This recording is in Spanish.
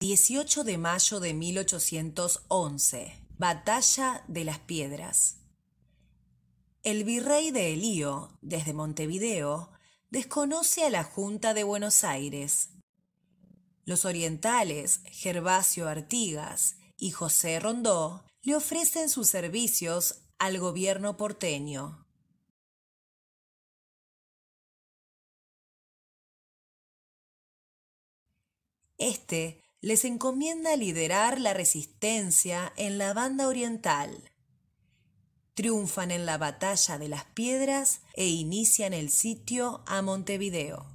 18 de mayo de 1811. Batalla de las Piedras. El virrey de Elío, desde Montevideo, desconoce a la Junta de Buenos Aires. Los orientales, Gervasio Artigas y José Rondó, le ofrecen sus servicios al gobierno porteño. Este les encomienda liderar la resistencia en la banda oriental. Triunfan en la batalla de las piedras e inician el sitio a Montevideo.